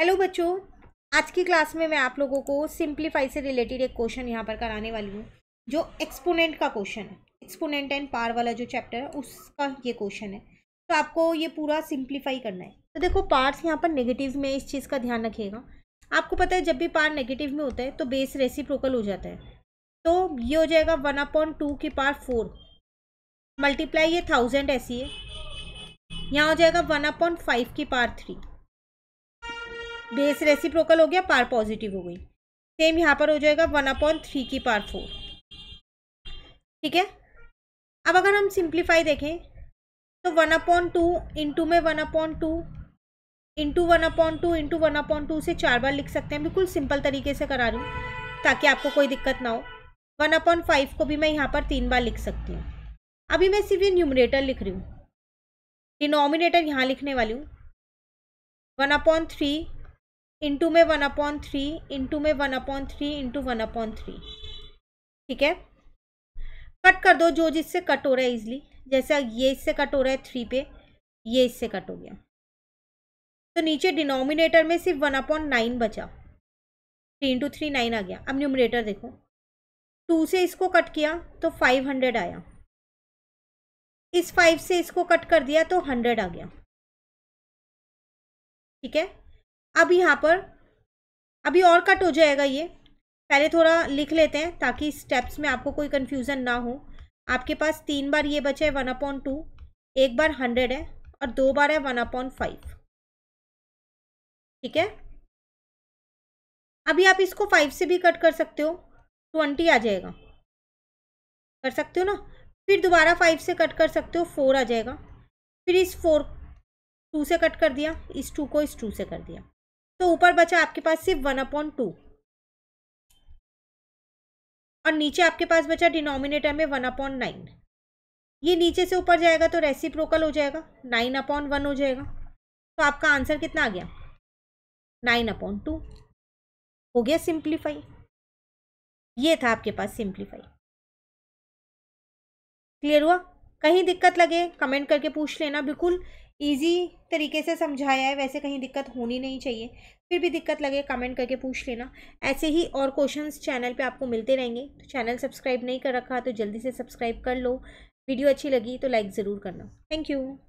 hello बच्चों आज की क्लास में मैं आप लोगों को सिंप्लीफाई से रिलेटेड एक क्वेश्चन यहाँ पर कराने वाली हूँ जो एक्सपोनेंट का क्वेश्चन है एक्सपोनेंट एंड पार वाला जो चैप्टर है उसका ये क्वेश्चन है तो आपको ये पूरा सिंप्लीफाई करना है तो देखो पार्ट्स यहाँ पर नेगेटिव में इस चीज़ का ध्यान रखिएगा आपको पता है जब भी पार नेगेटिव में होता है तो बेस रेसी हो जाता है तो ये हो जाएगा वन अपॉन टू की पार फोर मल्टीप्लाई ये थाउजेंड ऐसी है यहाँ हो जाएगा वन अपॉन फाइव की पार थ्री बेस रेसिप्रोकल हो गया पार पॉजिटिव हो गई सेम यहाँ पर हो जाएगा वन अपॉन थ्री की पार फोर ठीक है अब अगर हम सिंप्लीफाई देखें तो वन अपॉन टू इंटू में one upon two into one upon two into one upon two से चार बार लिख सकते हैं बिल्कुल सिंपल तरीके से करा रही हूँ ताकि आपको कोई दिक्कत ना हो वन अपॉन फाइव को भी मैं यहाँ पर तीन बार लिख सकती हूँ अभी मैं सिर्फ ये न्यूमिनेटर लिख रही हूँ डिनोमिनेटर यहाँ लिखने वाली हूँ वन अपॉन थ्री इंटू में वन अपॉन थ्री इंटू में one upon three into one upon three ठीक है कट कर दो जो जिससे कट हो रहा है इजली जैसे ये इससे कट हो रहा है थ्री पे ये इससे कट हो गया तो नीचे डिनोमिनेटर में सिर्फ वन अपॉन नाइन बचा थ्री इंटू थ्री नाइन आ गया अब न्यूमिनेटर देखो टू से इसको कट किया तो फाइव हंड्रेड आया इस फाइव से इसको कट कर दिया तो हंड्रेड आ गया ठीक है अब यहाँ पर अभी और कट हो जाएगा ये पहले थोड़ा लिख लेते हैं ताकि स्टेप्स में आपको कोई कन्फ्यूज़न ना हो आपके पास तीन बार ये बचे है वन अपॉन टू एक बार हंड्रेड है और दो बार है वन अपॉन फाइव ठीक है अभी आप इसको फाइव से भी कट कर सकते हो ट्वेंटी आ जाएगा कर सकते हो ना फिर दोबारा फाइव से कट कर सकते हो फोर आ जाएगा फिर इस फोर टू से कट कर दिया इस टू को इस टू से कर दिया तो ऊपर बचा आपके पास सिर्फ वन अपॉन टू और नीचे आपके पास बचा डिनोमिनेटर में वन अपॉन नाइन ये नीचे से ऊपर जाएगा तो प्रोकल हो जाएगा नाइन अपॉन वन हो जाएगा तो आपका आंसर कितना आ गया नाइन अपॉन टू हो गया सिंप्लीफाई ये था आपके पास सिंप्लीफाई क्लियर हुआ कहीं दिक्कत लगे कमेंट करके पूछ लेना बिल्कुल ईजी तरीके से समझाया है वैसे कहीं दिक्कत होनी नहीं चाहिए फिर भी दिक्कत लगे कमेंट करके पूछ लेना ऐसे ही और क्वेश्चंस चैनल पे आपको मिलते रहेंगे तो चैनल सब्सक्राइब नहीं कर रखा तो जल्दी से सब्सक्राइब कर लो वीडियो अच्छी लगी तो लाइक ज़रूर करना थैंक यू